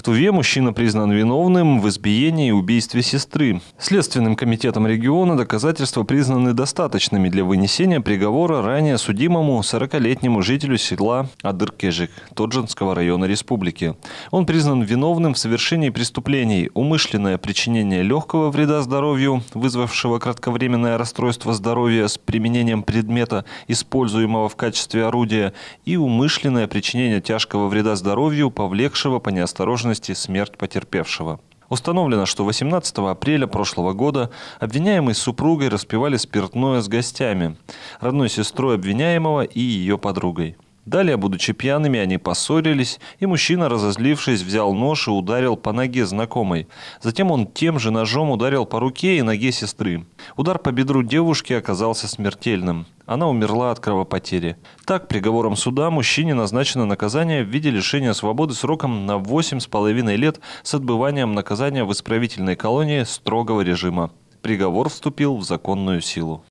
В Туве мужчина признан виновным в избиении и убийстве сестры. Следственным комитетом региона доказательства признаны достаточными для вынесения приговора ранее судимому 40-летнему жителю села Адыркежик Тоджинского района республики. Он признан виновным в совершении преступлений, умышленное причинение легкого вреда здоровью, вызвавшего кратковременное расстройство здоровья с применением предмета, используемого в качестве орудия, и умышленное причинение тяжкого вреда здоровью, повлекшего по неосторожности должности смерть потерпевшего. Установлено, что 18 апреля прошлого года обвиняемый с супругой распивали спиртное с гостями, родной сестрой обвиняемого и ее подругой. Далее, будучи пьяными, они поссорились, и мужчина, разозлившись, взял нож и ударил по ноге знакомой. Затем он тем же ножом ударил по руке и ноге сестры. Удар по бедру девушки оказался смертельным. Она умерла от кровопотери. Так, приговором суда мужчине назначено наказание в виде лишения свободы сроком на 8,5 лет с отбыванием наказания в исправительной колонии строгого режима. Приговор вступил в законную силу.